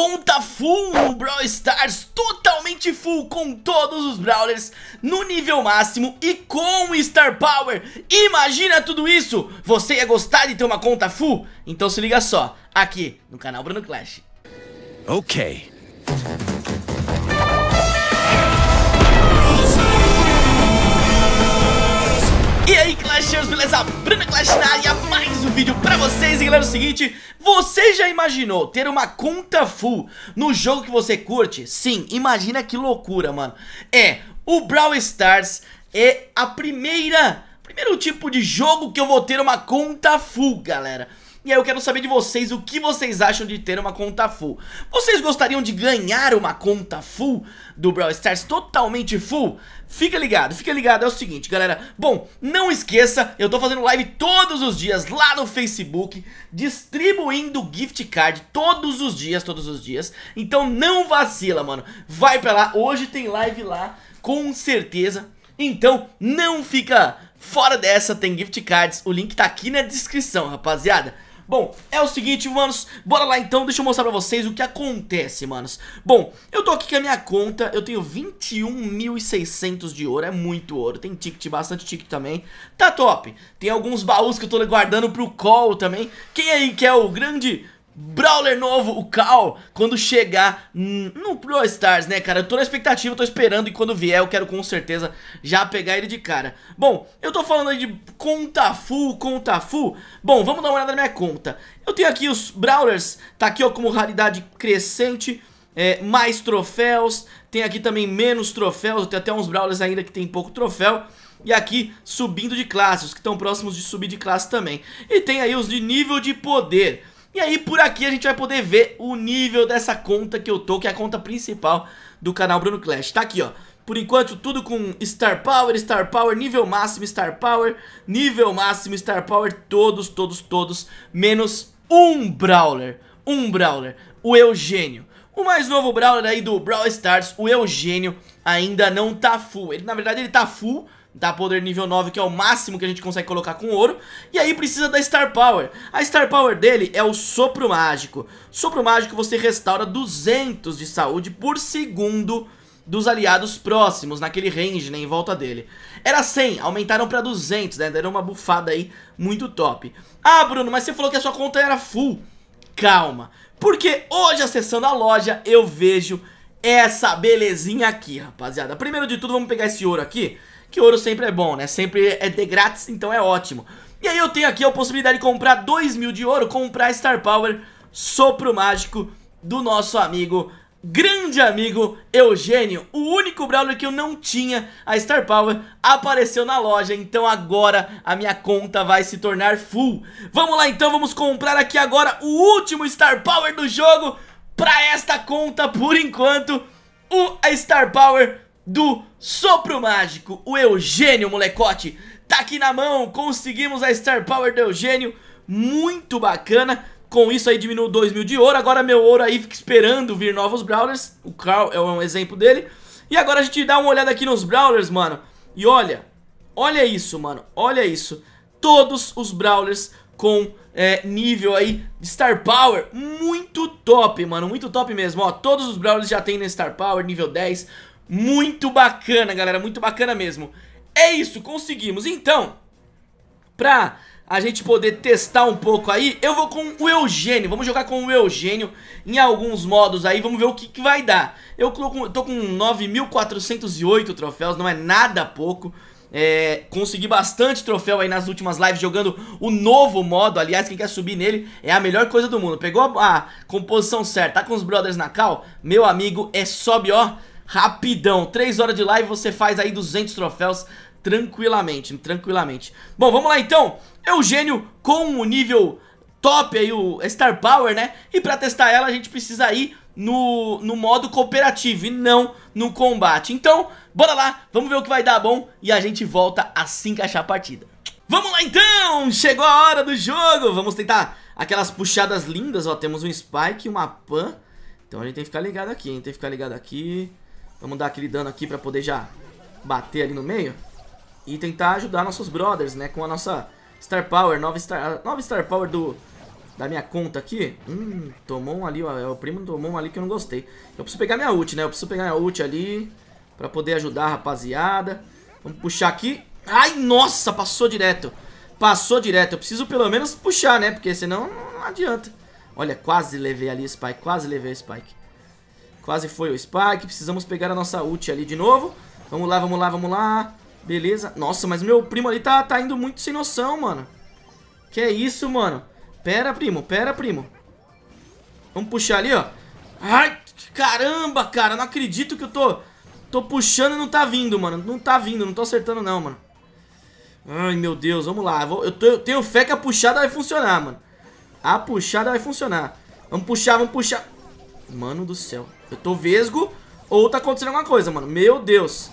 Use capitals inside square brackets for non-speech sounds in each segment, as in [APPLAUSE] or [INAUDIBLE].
conta full no Brawl Stars, totalmente full com todos os Brawlers no nível máximo e com Star Power. Imagina tudo isso! Você ia gostar de ter uma conta full? Então se liga só, aqui no canal Bruno Clash. Ok. galera, é o seguinte, você já imaginou ter uma conta full no jogo que você curte? Sim, imagina que loucura, mano. É, o Brawl Stars é a primeira, primeiro tipo de jogo que eu vou ter uma conta full, galera. E aí eu quero saber de vocês o que vocês acham de ter uma conta full. Vocês gostariam de ganhar uma conta full do Brawl Stars totalmente full? Fica ligado, fica ligado, é o seguinte, galera. Bom, não esqueça, eu tô fazendo live todos os dias lá no Facebook, distribuindo gift card todos os dias, todos os dias. Então não vacila, mano. Vai pra lá, hoje tem live lá, com certeza. Então não fica fora dessa, tem gift cards. O link tá aqui na descrição, rapaziada. Bom, é o seguinte, manos, bora lá então, deixa eu mostrar pra vocês o que acontece, manos Bom, eu tô aqui com a minha conta, eu tenho 21.600 de ouro, é muito ouro Tem ticket, bastante ticket também Tá top, tem alguns baús que eu tô guardando pro call também Quem aí que é o grande Brawler novo, o Cal, quando chegar no Pro Stars, né, cara? Eu tô na expectativa, tô esperando e quando vier eu quero com certeza já pegar ele de cara. Bom, eu tô falando aí de conta full, conta full. Bom, vamos dar uma olhada na minha conta. Eu tenho aqui os Brawlers, tá aqui ó como raridade crescente. É, mais troféus, tem aqui também menos troféus, tem até uns Brawlers ainda que tem pouco troféu. E aqui subindo de classe, os que estão próximos de subir de classe também. E tem aí os de nível de poder. E aí por aqui a gente vai poder ver o nível dessa conta que eu tô, que é a conta principal do canal Bruno Clash. Tá aqui, ó. Por enquanto, tudo com Star Power, Star Power, nível máximo Star Power, nível máximo Star Power, todos, todos, todos, menos um Brawler, um Brawler, o Eugênio. O mais novo Brawler aí do Brawl Stars, o Eugênio, ainda não tá full. Ele, na verdade, ele tá full, da poder nível 9, que é o máximo que a gente consegue colocar com ouro. E aí precisa da Star Power. A Star Power dele é o Sopro Mágico. Sopro Mágico você restaura 200 de saúde por segundo dos aliados próximos, naquele range, né, em volta dele. Era 100, aumentaram pra 200, né, deram uma bufada aí muito top. Ah, Bruno, mas você falou que a sua conta era full. Calma, porque hoje acessando a loja eu vejo essa belezinha aqui, rapaziada. Primeiro de tudo, vamos pegar esse ouro aqui que ouro sempre é bom, né? Sempre é de grátis, então é ótimo. E aí eu tenho aqui a possibilidade de comprar 2 mil de ouro, comprar Star Power, sopro mágico do nosso amigo grande amigo Eugênio, o único Brawler que eu não tinha, a Star Power, apareceu na loja, então agora a minha conta vai se tornar full. Vamos lá então, vamos comprar aqui agora o último Star Power do jogo pra esta conta por enquanto, o Star Power do Sopro Mágico, o Eugênio, molecote. Tá aqui na mão, conseguimos a Star Power do Eugênio, muito bacana. Com isso aí diminuiu 2 mil de ouro, agora meu ouro aí fica esperando vir novos Brawlers, o Carl é um exemplo dele. E agora a gente dá uma olhada aqui nos Brawlers, mano. E olha, olha isso, mano, olha isso. Todos os Brawlers com é, nível aí de Star Power Muito top, mano, muito top mesmo, ó Todos os Brawlers já tem na Star Power, nível 10 muito bacana, galera, muito bacana mesmo. É isso, conseguimos. Então, pra a gente poder testar um pouco aí, eu vou com o Eugênio, vamos jogar com o Eugênio em alguns modos aí, vamos ver o que, que vai dar. Eu tô com, 9.408 troféus, não é nada pouco. É, consegui bastante troféu aí nas últimas lives jogando o novo modo Aliás, quem quer subir nele é a melhor coisa do mundo Pegou a, a composição certa, tá com os brothers na cal? Meu amigo, é sobe ó rapidão. 3 horas de live você faz aí 200 troféus tranquilamente, tranquilamente. Bom, vamos lá então. Eugênio com o nível top aí, o Star Power, né? E pra testar ela a gente precisa ir no, no modo cooperativo e não no combate. Então, bora lá, vamos ver o que vai dar bom e a gente volta assim que achar a partida. Vamos lá então, chegou a hora do jogo, vamos tentar aquelas puxadas lindas, ó, temos um Spike, uma Pan, então a gente tem que ficar ligado aqui, hein, tem que ficar ligado aqui... Vamos dar aquele dano aqui pra poder já bater ali no meio. E tentar ajudar nossos brothers, né? Com a nossa Star Power, nova Star, nova Star Power do, da minha conta aqui. Hum, tomou um ali, ó, é, o primo tomou um ali que eu não gostei. Eu preciso pegar minha ult, né? Eu preciso pegar minha ult ali pra poder ajudar a rapaziada. Vamos puxar aqui. Ai, nossa, passou direto. Passou direto. Eu preciso pelo menos puxar, né? Porque senão não adianta. Olha, quase levei ali o Spike, quase levei o Spike. Quase foi o Spike. Precisamos pegar a nossa ult ali de novo. Vamos lá, vamos lá, vamos lá. Beleza. Nossa, mas meu primo ali tá, tá indo muito sem noção, mano. Que é isso, mano. Pera, primo, pera, primo. Vamos puxar ali, ó. Ai, caramba, cara. Não acredito que eu tô... Tô puxando e não tá vindo, mano. Não tá vindo, não tô acertando não, mano. Ai, meu Deus, vamos lá. Eu, tô, eu tenho fé que a puxada vai funcionar, mano. A puxada vai funcionar. Vamos puxar, vamos puxar. Mano do céu. Eu tô vesgo ou tá acontecendo alguma coisa, mano. Meu Deus.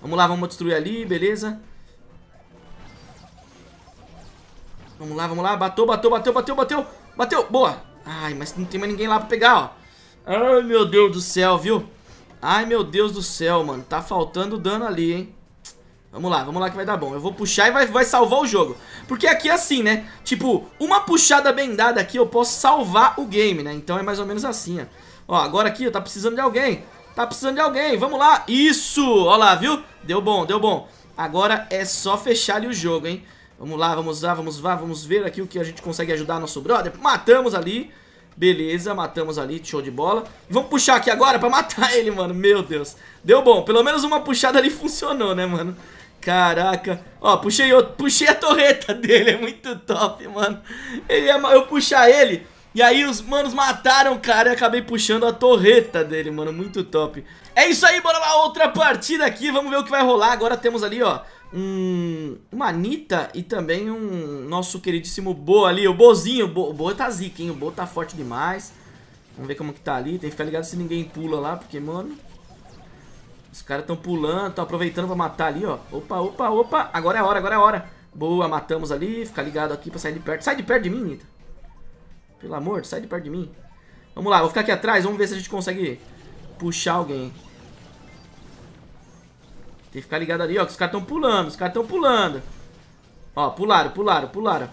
Vamos lá, vamos destruir ali, beleza. Vamos lá, vamos lá. Bateu, bateu, bateu, bateu, bateu. Bateu, boa. Ai, mas não tem mais ninguém lá pra pegar, ó. Ai, meu Deus do céu, viu? Ai, meu Deus do céu, mano. Tá faltando dano ali, hein? Vamos lá, vamos lá que vai dar bom. Eu vou puxar e vai, vai salvar o jogo. Porque aqui é assim, né? Tipo, uma puxada bem dada aqui eu posso salvar o game, né? Então é mais ou menos assim, ó. Ó, agora aqui, eu tá precisando de alguém. Tá precisando de alguém, vamos lá. Isso, ó lá, viu? Deu bom, deu bom. Agora é só fechar ali o jogo, hein? Vamos lá, vamos lá, vamos lá, vamos ver aqui o que a gente consegue ajudar nosso brother. Matamos ali. Beleza, matamos ali, show de bola. vamos puxar aqui agora pra matar [LAUGHS] ele, mano. Meu Deus. Deu bom, pelo menos uma puxada ali [LAUGHS] funcionou, né, mano? Caraca. Ó, puxei outro, puxei a torreta [LAUGHS] dele, é muito top, mano. Ele é, eu puxar ele, e aí os manos mataram o cara e acabei puxando a torreta dele, mano, muito top. É isso aí, bora lá, outra partida aqui, vamos ver o que vai rolar. Agora temos ali, ó, um, uma Anitta e também um nosso queridíssimo Bo ali, o Bozinho. O Bo, o Bo tá zica, hein, o Bo tá forte demais. Vamos ver como que tá ali, tem que ficar ligado se ninguém pula lá, porque, mano... Os caras estão pulando, estão aproveitando pra matar ali, ó. Opa, opa, opa. Agora é a hora, agora é a hora. Boa, matamos ali. Fica ligado aqui pra sair de perto. Sai de perto de mim, Nita. Pelo amor, sai de perto de mim. Vamos lá, vou ficar aqui atrás. Vamos ver se a gente consegue puxar alguém. Tem que ficar ligado ali, ó. Que os caras estão pulando, os caras estão pulando. Ó, pularam, pularam, pularam.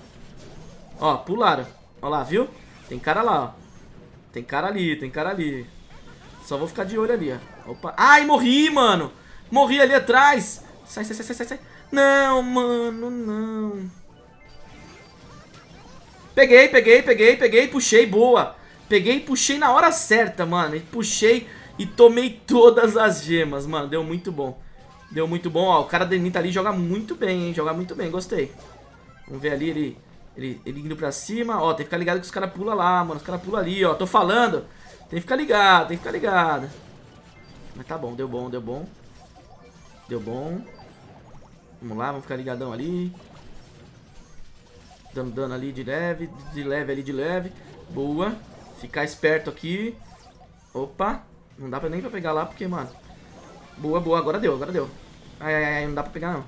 Ó, pularam. Ó lá, viu? Tem cara lá, ó. Tem cara ali, tem cara ali. Só vou ficar de olho ali, ó. Opa. Ai, morri, mano. Morri ali atrás. Sai, sai, sai, sai, sai. Não, mano, não. Peguei, peguei, peguei, peguei, puxei, boa. Peguei e puxei na hora certa, mano. E puxei e tomei todas as gemas, mano. Deu muito bom. Deu muito bom, ó. O cara de tá ali joga muito bem, hein. Joga muito bem, gostei. Vamos ver ali, ele, ele, ele indo pra cima. Ó, tem que ficar ligado que os caras pulam lá, mano. Os caras pulam ali, ó. Tô falando. Tem que ficar ligado, tem que ficar ligado. Mas tá bom, deu bom, deu bom. Deu bom. Vamos lá, vamos ficar ligadão ali. Dando dano ali de leve, de leve ali, de leve. Boa. Ficar esperto aqui. Opa. Não dá pra nem pra pegar lá, porque, mano... Boa, boa. Agora deu, agora deu. Ai, ai, ai. Não dá pra pegar, não. Não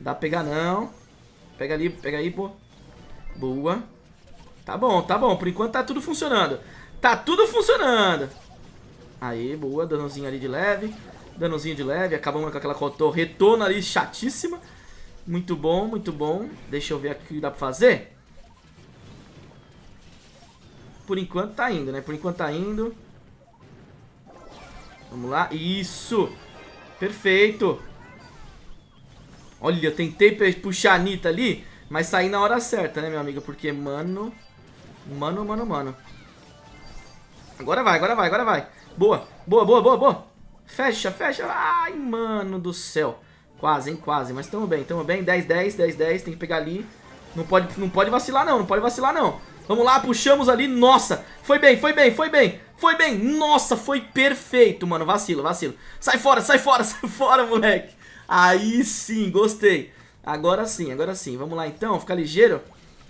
dá pra pegar, não. Pega ali, pega aí, pô. Boa. Tá bom, tá bom. Por enquanto tá tudo funcionando. Tá tudo funcionando. Aí, boa, danozinho ali de leve. Danozinho de leve, acabamos com aquela torretona ali chatíssima. Muito bom, muito bom. Deixa eu ver aqui o que dá pra fazer. Por enquanto tá indo, né? Por enquanto tá indo. Vamos lá. Isso! Perfeito! Olha, eu tentei puxar a Anitta ali, mas saí na hora certa, né, meu amigo? Porque, mano... Mano, mano, mano. Agora vai, agora vai, agora vai. Boa, boa, boa, boa, boa. Fecha, fecha. Ai, mano do céu. Quase, hein, quase. Mas tamo bem, tamo bem. 10, 10, 10, 10. Tem que pegar ali. Não pode, não pode vacilar, não. Não pode vacilar, não. Vamos lá, puxamos ali. Nossa, foi bem, foi bem, foi bem. Foi bem. Nossa, foi perfeito, mano. Vacilo, vacilo. Sai fora, sai fora, [LAUGHS] sai fora, moleque. Aí sim, gostei. Agora sim, agora sim. Vamos lá, então. Fica ligeiro.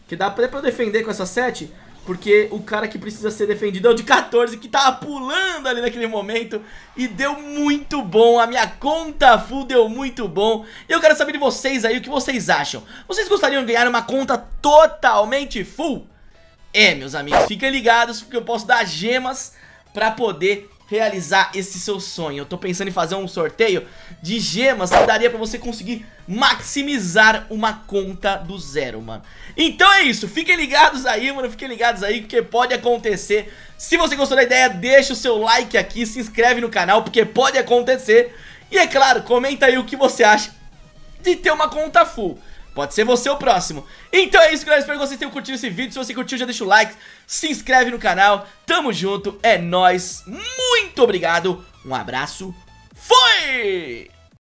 Que dá pra, pra eu defender com essa 7. Porque o cara que precisa ser defendido é o de 14, que tava pulando ali naquele momento. E deu muito bom, a minha conta full deu muito bom. E eu quero saber de vocês aí, o que vocês acham. Vocês gostariam de ganhar uma conta totalmente full? É, meus amigos, fiquem ligados, porque eu posso dar gemas pra poder realizar esse seu sonho. Eu tô pensando em fazer um sorteio de gemas que daria pra você conseguir maximizar uma conta do zero, mano. Então é isso, fiquem ligados aí, mano, fiquem ligados aí, porque pode acontecer. Se você gostou da ideia, deixa o seu like aqui, se inscreve no canal, porque pode acontecer. E é claro, comenta aí o que você acha de ter uma conta full. Pode ser você o próximo. Então é isso, galera. Espero que vocês tenham curtido esse vídeo. Se você curtiu, já deixa o like. Se inscreve no canal. Tamo junto. É nóis. Muito obrigado. Um abraço. Fui!